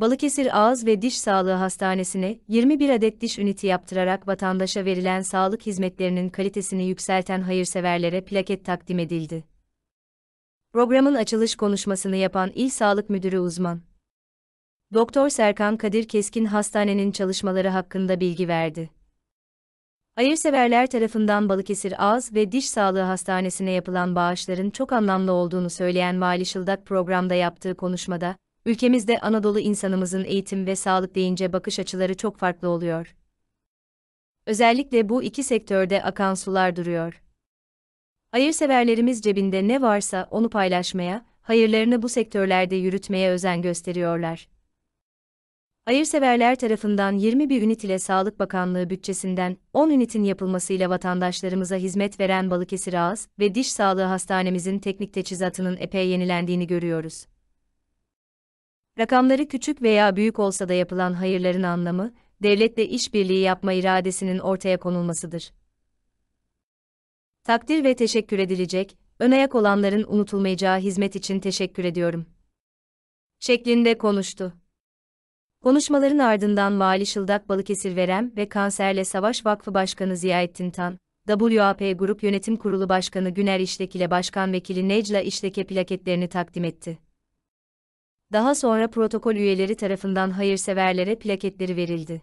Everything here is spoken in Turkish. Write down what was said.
Balıkesir Ağız ve Diş Sağlığı Hastanesi'ne 21 adet diş üniti yaptırarak vatandaşa verilen sağlık hizmetlerinin kalitesini yükselten hayırseverlere plaket takdim edildi. Programın açılış konuşmasını yapan İl Sağlık Müdürü uzman Doktor Serkan Kadir Keskin hastanenin çalışmaları hakkında bilgi verdi. Hayırseverler tarafından Balıkesir Ağız ve Diş Sağlığı Hastanesi'ne yapılan bağışların çok anlamlı olduğunu söyleyen Mali Şıldak programda yaptığı konuşmada, Ülkemizde Anadolu insanımızın eğitim ve sağlık deyince bakış açıları çok farklı oluyor. Özellikle bu iki sektörde akan sular duruyor. Hayırseverlerimiz cebinde ne varsa onu paylaşmaya, hayırlarını bu sektörlerde yürütmeye özen gösteriyorlar. Hayırseverler tarafından 21 ünit ile Sağlık Bakanlığı bütçesinden 10 ünitin yapılmasıyla vatandaşlarımıza hizmet veren Balıkesir Ağız ve Diş Sağlığı Hastanemizin teknik teçhizatının epey yenilendiğini görüyoruz. Rakamları küçük veya büyük olsa da yapılan hayırların anlamı, devletle işbirliği yapma iradesinin ortaya konulmasıdır. Takdir ve teşekkür edilecek, önayak olanların unutulmayacağı hizmet için teşekkür ediyorum. Şeklinde konuştu. Konuşmaların ardından Mali Şıldak Balıkesir Verem ve Kanserle Savaş Vakfı Başkanı Ziyaettin Tan, WAP Grup Yönetim Kurulu Başkanı Güner İşlek ile Başkan Vekili Necla İşlek'e plaketlerini takdim etti. Daha sonra protokol üyeleri tarafından hayırseverlere plaketleri verildi.